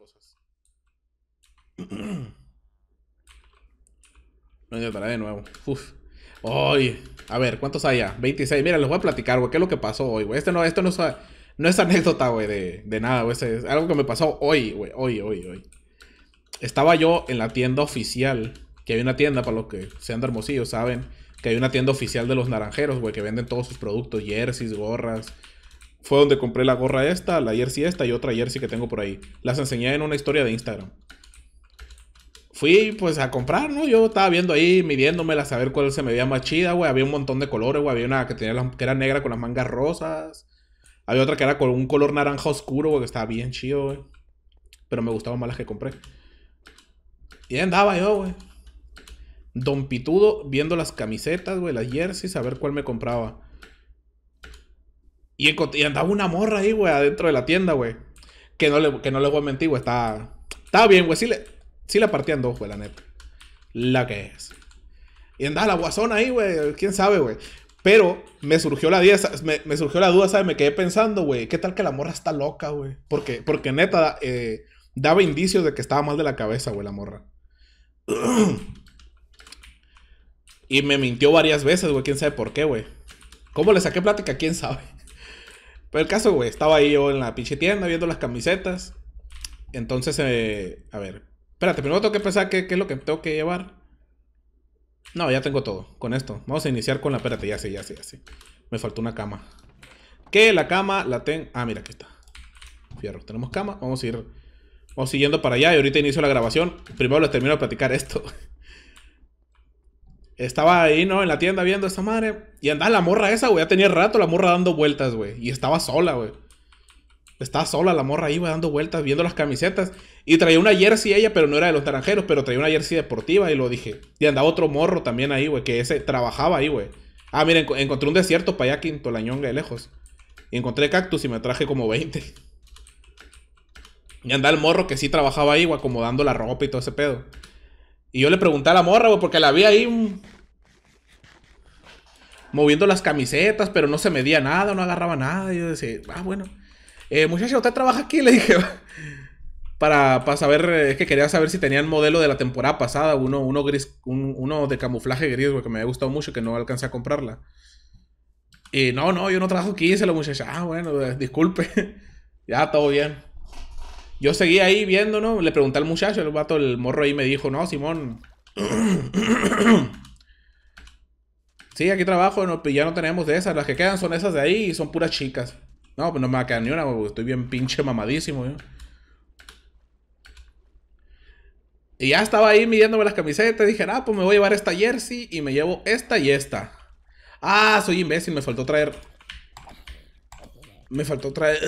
cosas. No intentaré de nuevo. Uf. Hoy, A ver, ¿cuántos hay ya? 26. Mira, les voy a platicar, güey. ¿Qué es lo que pasó hoy, güey? Este no, esto no es, no es anécdota, güey, de, nada, güey. Este es algo que me pasó hoy, güey. Hoy, hoy, hoy. Estaba yo en la tienda oficial. Que hay una tienda, para los que sean de Hermosillo, saben. Que hay una tienda oficial de los naranjeros, güey. Que venden todos sus productos. Jerseys, gorras, fue donde compré la gorra esta, la jersey esta y otra jersey que tengo por ahí. Las enseñé en una historia de Instagram. Fui pues a comprar, ¿no? Yo estaba viendo ahí, midiéndomela, a ver cuál se me veía más chida, güey. Había un montón de colores, güey. Había una que, tenía que era negra con las mangas rosas. Había otra que era con un color naranja oscuro, güey, que estaba bien chido, güey. Pero me gustaban más las que compré. Y andaba yo, güey. Don Pitudo viendo las camisetas, güey, las jerseys, a ver cuál me compraba. Y, andaba una morra ahí, güey, adentro de la tienda, güey. Que no le, que no voy a mentir, güey. Estaba, bien, güey. Sí, le, la partían dos, güey, la neta. La que es. Y andaba la guasona ahí, güey. Quién sabe, güey. Pero me surgió la, me surgió la duda, ¿sabes? Me quedé pensando, güey, ¿qué tal que la morra está loca, güey? Porque, porque neta, eh, daba indicios de que estaba mal de la cabeza, güey, la morra. Y me mintió varias veces, güey, quién sabe por qué, güey. ¿Cómo le saqué plática? ¿Quién sabe? Pero el caso, güey, estaba ahí yo en la pinche tienda viendo las camisetas. Entonces, eh, a ver, espérate, primero tengo que pensar qué, es lo que tengo que llevar. No, ya tengo todo con esto. Vamos a iniciar con la, espérate, ya sé, ya sé, ya sé. Me faltó una cama. Que la cama la tengo... Ah, mira, aquí está. Fierro, tenemos cama. Vamos a ir... Vamos siguiendo para allá y ahorita inicio la grabación. Primero les termino de platicar esto. estaba ahí, ¿no? En la tienda viendo esa madre. Y andaba la morra esa, güey. Ya tenía rato la morra dando vueltas, güey. Y estaba sola, güey. Estaba sola la morra ahí, güey, dando vueltas, viendo las camisetas. Y traía una jersey ella, pero no era de los naranjeros, pero traía una jersey deportiva y lo dije. Y andaba otro morro también ahí, güey, que ese trabajaba ahí, güey. Ah, miren, encontré un desierto para allá, Quinto Lañonga, de lejos. Y encontré cactus y me traje como 20. Y anda el morro que sí trabajaba ahí, güey, acomodando la ropa y todo ese pedo. Y yo le pregunté a la morra, güey, porque la vi ahí mm, moviendo las camisetas, pero no se medía nada, no agarraba nada. Y yo decía, ah, bueno. Eh, muchacha, ¿usted trabaja aquí? Le dije, para, saber, es que quería saber si tenían modelo de la temporada pasada, uno, uno gris, uno de camuflaje gris, güey, que me ha gustado mucho, que no alcancé a comprarla. Y no, no, yo no trabajo aquí, dice la muchacha, ah, bueno, eh, disculpe, ya, todo bien. Yo seguí ahí viendo, Le pregunté al muchacho, el vato, el morro ahí me dijo, no, Simón. sí, aquí trabajo, no, pues ya no tenemos de esas. Las que quedan son esas de ahí y son puras chicas. No, pues no me va a quedar ni una, porque estoy bien pinche mamadísimo, Y ya estaba ahí midiéndome las camisetas. Dije, ah, pues me voy a llevar esta jersey y me llevo esta y esta. Ah, soy imbécil, me faltó traer me faltó traer.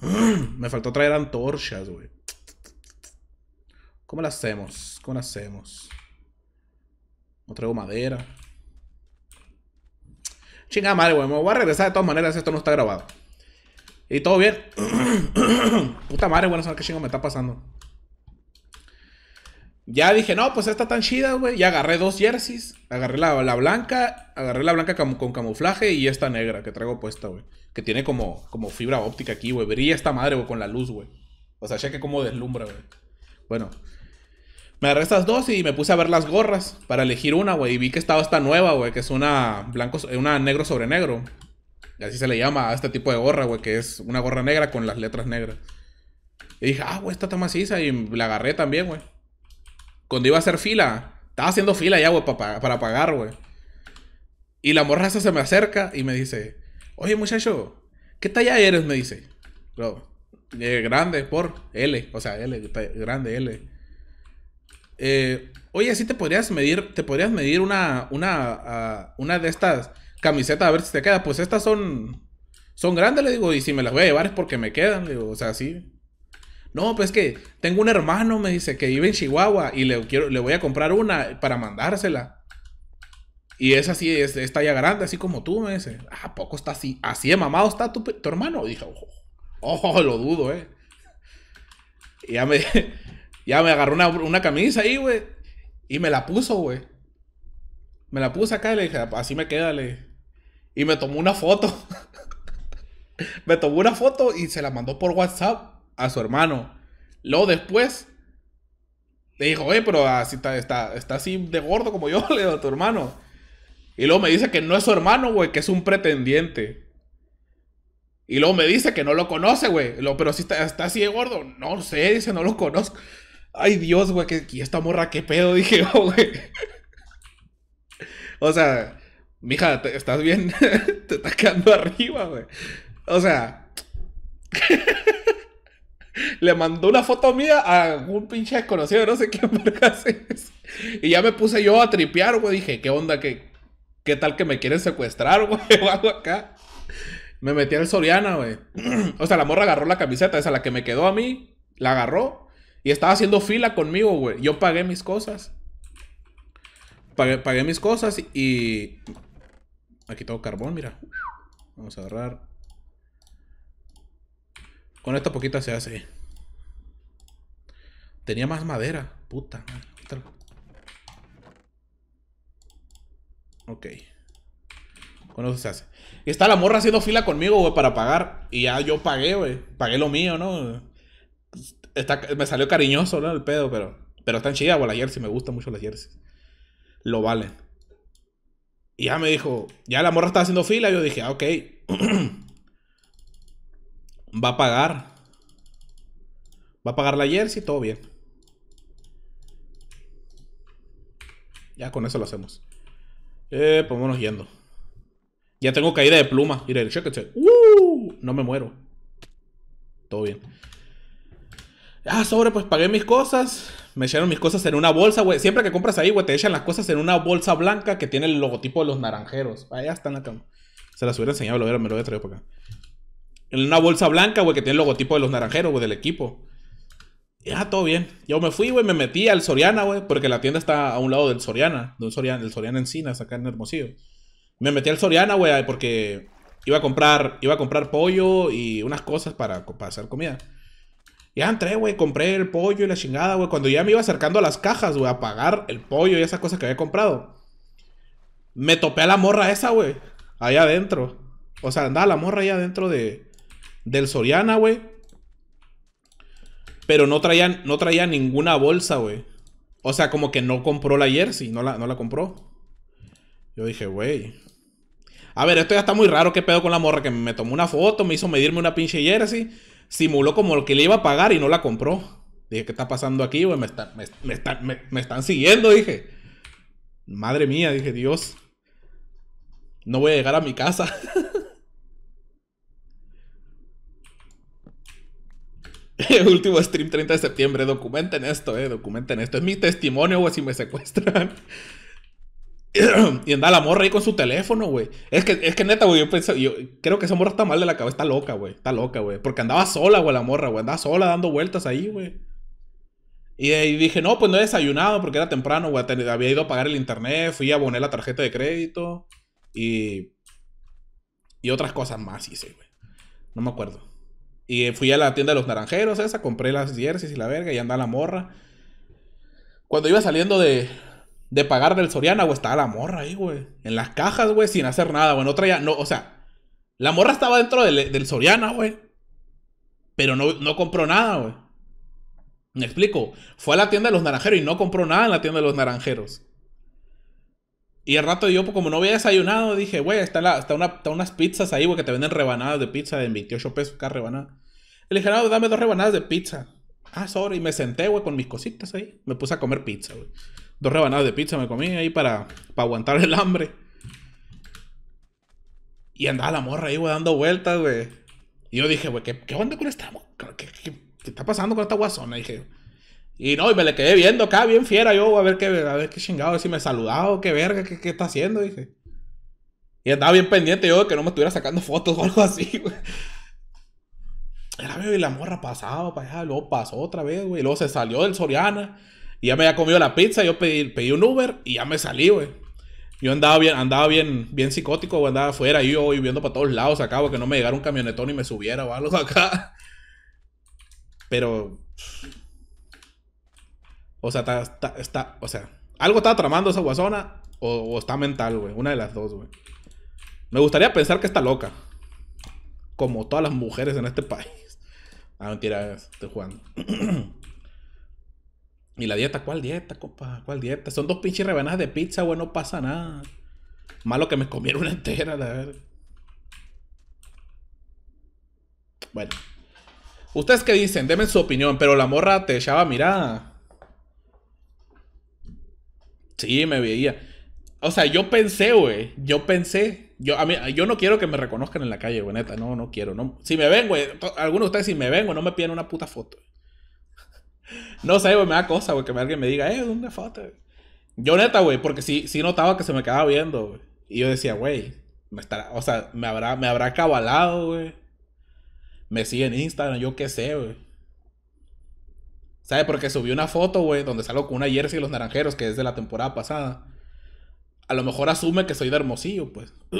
me faltó traer antorchas, güey. ¿Cómo las hacemos? ¿Cómo las hacemos? No traigo madera. Chingada madre, güey. Me voy a regresar de todas maneras. Esto no está grabado. Y todo bien. Puta madre, bueno, ¿sabes qué chingo me está pasando? Ya dije, no, pues está tan chida, güey. Ya agarré dos jerseys. Agarré la, la blanca, agarré la blanca con camuflaje y esta negra que traigo puesta, güey. Que tiene como, como fibra óptica aquí, güey. Brilla esta madre, güey, con la luz, güey. O sea, que como deslumbra, güey. Bueno. Me agarré estas dos y me puse a ver las gorras para elegir una, güey. Y vi que estaba esta nueva, güey, que es una blanco, una negro sobre negro. Y así se le llama a este tipo de gorra, güey, que es una gorra negra con las letras negras. Y dije, ah, güey, esta está maciza. Y la agarré también, güey. Cuando iba a hacer fila, estaba haciendo fila ya, güey, para, para pagar, güey. Y la morraza se me acerca y me dice, oye muchacho, ¿qué talla eres? Me dice, eh, grande, por L, o sea, L, grande, L. Eh, oye, si te podrías medir, te podrías medir una, una, ah, una de estas camisetas a ver si te queda. Pues estas son, son grandes, le digo, y si me las voy a llevar es porque me quedan, digo, o sea, sí. No, pues es que tengo un hermano, me dice, que vive en Chihuahua y le, quiero, le voy a comprar una para mandársela. Y es así, es, está ya grande, así como tú, me dice. Ah, ¿A poco está así? ¿Así de mamado está tu, hermano? dije, ojo, ojo, lo dudo, eh. Y ya me, ya me agarró una, camisa ahí, güey. Y me la puso, güey. Me la puse acá y le dije, así me queda, Y me tomó una foto. me tomó una foto y se la mandó por WhatsApp a su hermano. Luego después le dijo, wey, pero así está, está, así de gordo como yo, le digo a tu hermano. Y luego me dice que no es su hermano, güey, que es un pretendiente. Y luego me dice que no lo conoce, güey. Pero si está, así de gordo. No sé, dice, no lo conozco. Ay, Dios, güey, que, esta morra, qué pedo, dije, güey. O sea, mija, estás bien. te está quedando arriba, güey. O sea le mandó una foto mía a un pinche desconocido, no sé quién es. Y ya me puse yo a tripear, güey. Dije, ¿qué onda? ¿Qué, qué tal que me quieren secuestrar, güey? algo acá. Me metí al Soriana, güey. o sea, la morra agarró la camiseta, esa la que me quedó a mí, la agarró. Y estaba haciendo fila conmigo, güey. Yo pagué mis cosas. Pagué, pagué mis cosas y... Aquí tengo carbón, mira. Vamos a agarrar con esta poquita se hace. Tenía más madera. Puta. Ok. Con eso se hace. Y está la morra haciendo fila conmigo, güey, para pagar. Y ya yo pagué, güey. Pagué lo mío, ¿no? me salió cariñoso, ¿no? El pedo, pero. Pero están chidas, güey, la jersey. Me gustan mucho las jerseys. Lo valen. Y ya me dijo. Ya la morra está haciendo fila. Y yo dije, ah, ok. va a pagar. Va a pagar la jersey, todo bien. Ya con eso lo hacemos. Eh, pues vámonos yendo. Ya tengo caída de pluma. el ¡Uh! No me muero. Todo bien. Ah, sobre, pues pagué mis cosas. Me echaron mis cosas en una bolsa, güey. Siempre que compras ahí, güey, te echan las cosas en una bolsa blanca que tiene el logotipo de los naranjeros. ahí están, acá Se las hubiera enseñado, lo me lo hubiera traído para acá. En una bolsa blanca, güey, que tiene el logotipo de los naranjeros, güey, del equipo. Ya, ah, todo bien. Yo me fui, güey, me metí al Soriana, güey, porque la tienda está a un lado del Soriana, Soriana, del Soriana Encinas, acá en Hermosillo. Me metí al Soriana, güey, porque iba a comprar, iba a comprar pollo y unas cosas para, para hacer comida. Ya entré, güey, compré el pollo y la chingada, güey. Cuando ya me iba acercando a las cajas, güey, a pagar el pollo y esas cosas que había comprado. Me topé a la morra esa, güey. Allá adentro. O sea, andaba la morra allá adentro de, del Soriana, güey. Pero no traía, no traía ninguna bolsa, güey. O sea, como que no compró la jersey, no la, no la compró. Yo dije, güey. A ver, esto ya está muy raro, qué pedo con la morra que me tomó una foto, me hizo medirme una pinche jersey, simuló como que le iba a pagar y no la compró. Dije, ¿qué está pasando aquí, güey? Me, me están siguiendo, dije. Madre mía, dije, Dios. No voy a llegar a mi casa. Último stream 30 de septiembre. Documenten esto, eh. Documenten esto. Es mi testimonio, güey, si me secuestran. y anda la morra ahí con su teléfono, güey. Es que, es que neta, güey, yo pensé, yo creo que esa morra está mal de la cabeza, está loca, güey. Está loca, güey. Porque andaba sola, güey, la morra, güey. Andaba sola dando vueltas ahí, güey. Y, eh, dije, no, pues no he desayunado porque era temprano, güey. Había ido a pagar el internet, fui a poner la tarjeta de crédito y. Y otras cosas más hice, güey. No me acuerdo. Y fui a la tienda de los naranjeros esa, compré las jerseys y la verga y anda la morra. Cuando iba saliendo de, pagar del Soriana, güey, estaba la morra ahí, güey. En las cajas, güey, sin hacer nada, güey. No traía, no, o sea, la morra estaba dentro del, del Soriana, güey. Pero no, no compró nada, güey. Me explico. Fue a la tienda de los naranjeros y no compró nada en la tienda de los naranjeros. Y al rato yo, pues, como no había desayunado, dije, güey, está, unas pizzas ahí, güey, que te venden rebanadas de pizza de 28 pesos cada rebanada. le dije, no, dame dos rebanadas de pizza. Ah, sorry. Y me senté, güey, con mis cositas ahí. Me puse a comer pizza, güey. Dos rebanadas de pizza me comí ahí para, aguantar el hambre. Y andaba la morra ahí, güey, dando vueltas, güey. Y yo dije, güey, ¿qué, ¿qué, onda con esta... ¿Qué, qué está pasando con esta guasona? Y dije, y no, y me le quedé viendo acá, bien fiera yo, a ver qué, a ver qué chingado, si me saludaba o qué verga, qué, está haciendo, dije. Y andaba bien pendiente yo de que no me estuviera sacando fotos o algo así, güey. Era, y la morra pasaba para allá, luego pasó otra vez, güey. luego se salió del Soriana. Y ya me había comido la pizza, yo pedí, un Uber y ya me salí, güey. Yo andaba bien, andaba bien, bien psicótico, güey. Andaba afuera y yo viviendo para todos lados acá, güey, que no me llegara un camionetón y me subiera o algo acá. Pero o sea, está, o sea, algo está tramando esa guasona o, está mental, güey. Una de las dos, güey. Me gustaría pensar que está loca. Como todas las mujeres en este país. Ah, mentira, estoy jugando. ¿Y la dieta? ¿Cuál dieta, compa? ¿Cuál dieta? Son dos pinches rebanadas de pizza, güey, no pasa nada. Malo que me comieron una entera, la verdad. Bueno. ¿Ustedes qué dicen? Deme su opinión, pero la morra te echaba mirada. Sí, me veía. O sea, yo pensé, güey. Yo pensé. Yo, yo no quiero que me reconozcan en la calle, güey, neta. No, no quiero. No. Si me ven, güey. Algunos de ustedes, si me ven, güey, no me piden una puta foto. no sé, güey, me da cosa, güey, que alguien me diga, eh, ¿dónde foto, Yo, neta, güey, porque sí, notaba que se me quedaba viendo, güey. Y yo decía, güey, me estará, o sea, me habrá, me habrá cabalado, güey. Me sigue en Instagram, yo qué sé, güey. ¿Sabe? Porque subí una foto, güey, donde salgo con una jersey de los naranjeros, que es de la temporada pasada. A lo mejor asume que soy de Hermosillo, pues.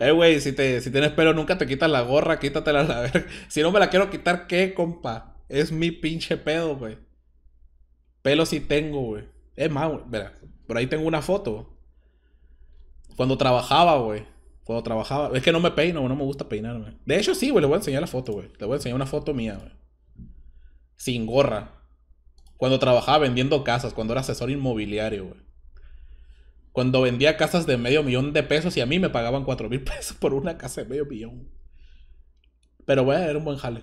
eh, güey, si, te, si tienes pelo nunca te quitas la gorra, quítatela la Si no me la quiero quitar, ¿qué, compa? Es mi pinche pedo, güey. Pelo sí tengo, güey. Es más, mira, por ahí tengo una foto. Cuando trabajaba, güey. Cuando trabajaba. Es que no me peino, no me gusta peinarme. De hecho, sí, güey, le voy a enseñar la foto, güey. Le voy a enseñar una foto mía, güey. Sin gorra. Cuando trabajaba vendiendo casas, cuando era asesor inmobiliario, güey. Cuando vendía casas de medio millón de pesos y a mí me pagaban cuatro mil pesos por una casa de medio millón. Pero, güey, era un buen jale.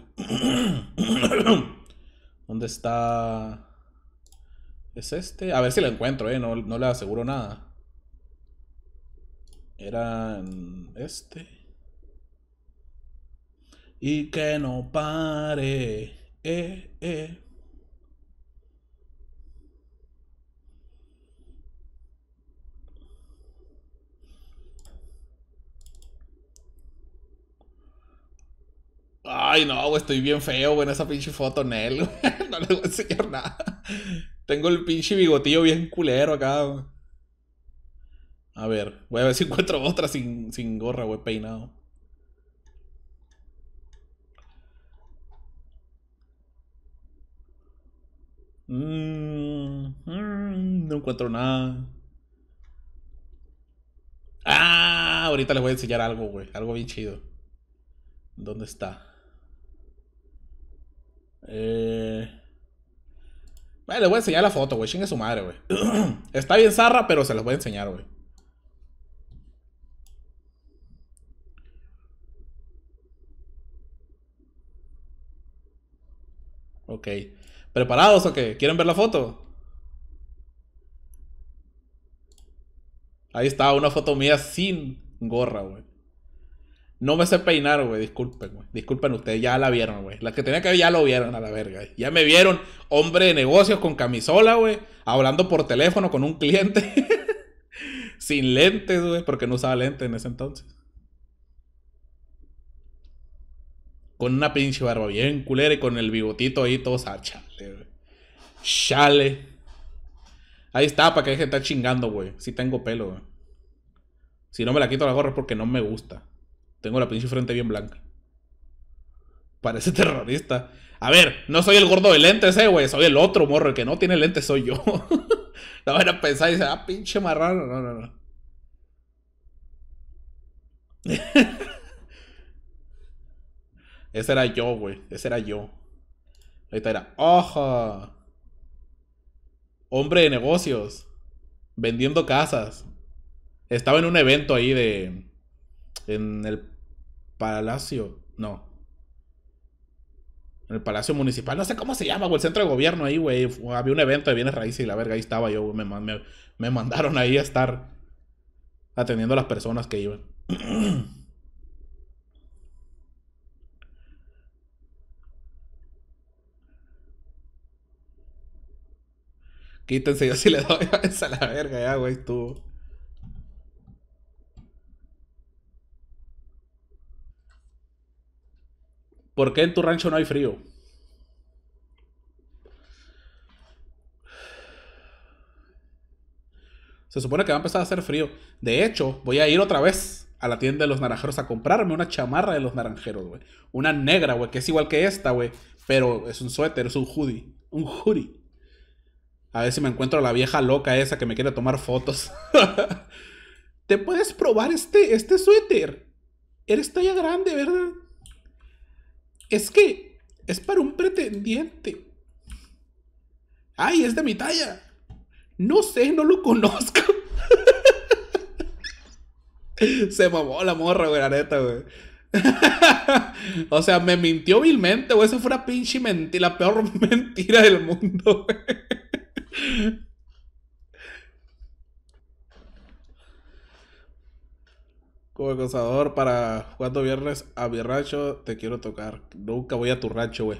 ¿Dónde está? ¿Es este? A ver si lo encuentro, eh. No, no le aseguro nada. Era este. Y que no pare. Eh, eh. Ay, no, estoy bien feo, en esa pinche foto, él... no le voy a enseñar nada. Tengo el pinche bigotillo bien culero acá, A ver, voy a ver si encuentro otra sin, sin gorra, güey, peinado. Mm, no encuentro nada. Ah, ahorita les voy a enseñar algo, güey. Algo bien chido. ¿Dónde está? Eh les voy a enseñar la foto, güey. es su madre, güey. Está bien zarra, pero se los voy a enseñar, güey. Ok. ¿Preparados o qué? ¿Quieren ver la foto? Ahí está, una foto mía sin gorra, güey. No me sé peinar, güey. Disculpen, güey. Disculpen ustedes, ya la vieron, güey. Las que tenía que ver ya lo vieron a la verga. Ya me vieron, hombre de negocios con camisola, güey. Hablando por teléfono con un cliente. Sin lentes, güey, porque no usaba lentes en ese entonces. Con una pinche barba bien culera y con el bigotito ahí todo ah, chale, güey. Chale. Ahí está, para que hay gente estar chingando, güey. Si tengo pelo, güey. Si no me la quito la gorra porque no me gusta. Tengo la pinche frente bien blanca. Parece terrorista. A ver, no soy el gordo de lentes, eh, güey. Soy el otro morro. El que no tiene lentes soy yo. la van a pensar y dice, ah, pinche marrano. No, no, no. Ese era yo, güey. Ese era yo. Ahorita era, ¡ojo! Hombre de negocios. Vendiendo casas. Estaba en un evento ahí de en el Palacio, no. En el Palacio Municipal, no sé cómo se llama, güey, el centro de gobierno ahí, güey. Había un evento de bienes raíces y la verga, ahí estaba yo, Me, me, mandaron ahí a estar atendiendo a las personas que iban. Quítense, yo sí le doy a la verga, ya, güey, tú. ¿Por qué en tu rancho no hay frío? Se supone que va a empezar a hacer frío. De hecho, voy a ir otra vez a la tienda de los naranjeros a comprarme una chamarra de los naranjeros, güey. Una negra, güey, que es igual que esta, güey. Pero es un suéter, es un hoodie. Un hoodie. A ver si me encuentro a la vieja loca esa que me quiere tomar fotos. ¿Te puedes probar este, este suéter? Eres talla grande, ¿verdad? Es que es para un pretendiente. Ay, es de mi talla. No sé, no lo conozco. Se mamó la morra, güey, la neta, güey. o sea, me mintió vilmente, güey. Eso fue una pinche mentira, la peor mentira del mundo, güey. Como acosador para cuando viernes a mi rancho, te quiero tocar. Nunca voy a tu rancho, güey.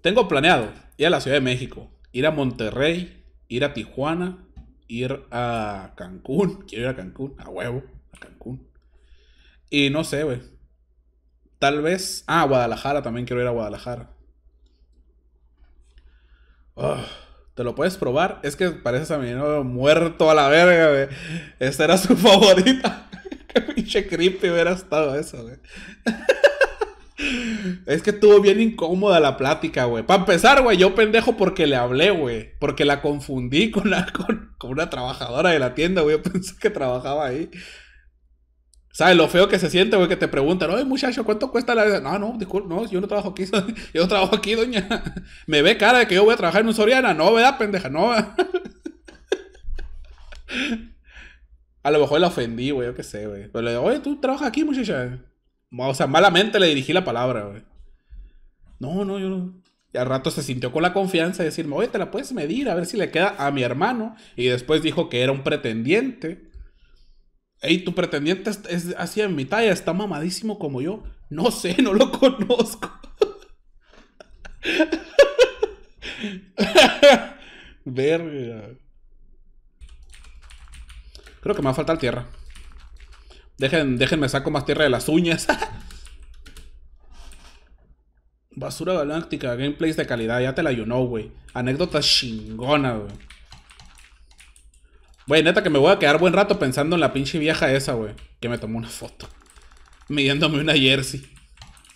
Tengo planeado ir a la Ciudad de México, ir a Monterrey, ir a Tijuana, ir a Cancún. Quiero ir a Cancún, a huevo, a Cancún. Y no sé, güey. Tal vez. Ah, Guadalajara, también quiero ir a Guadalajara. Ah, te lo puedes probar. Es que pareces a mi nuevo muerto a la verga, güey. Esta era su favorita pinche creepy hubiera estado eso, güey. Es que estuvo bien incómoda la plática, güey. Para empezar, güey, yo pendejo porque le hablé, güey. Porque la confundí con, una trabajadora de la tienda, güey. Yo pensé que trabajaba ahí. ¿Sabes lo feo que se siente, güey? Que te preguntan, oye, muchacho, ¿cuánto cuesta la.? No, no, disculpe, no, yo no trabajo aquí, yo trabajo aquí, doña. Me ve cara de que yo voy a trabajar en un Soriana. No, ¿verdad, pendeja? No. A lo mejor la ofendí, güey, yo qué sé, güey. Pero le digo, oye, tú trabajas aquí, muchacha. O sea, malamente le dirigí la palabra, güey. No, no, yo no. Y al rato se sintió con la confianza de decirme, oye, te la puedes medir, a ver si le queda a mi hermano. Y después dijo que era un pretendiente. Ey, tu pretendiente es, así en mi talla, está mamadísimo como yo. No sé, no lo conozco. Verga. Creo que me va a faltar tierra. Dejen, déjenme saco más tierra de las uñas. Basura galáctica, gameplays de calidad, ya te la you know, güey. Anécdotas chingonas, güey. Güey, neta que me voy a quedar buen rato pensando en la pinche vieja esa, güey. Que me tomó una foto. Midiéndome una jersey.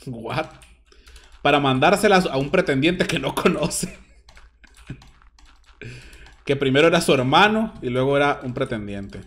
What? Para mandárselas a un pretendiente que no conoce que primero era su hermano y luego era un pretendiente.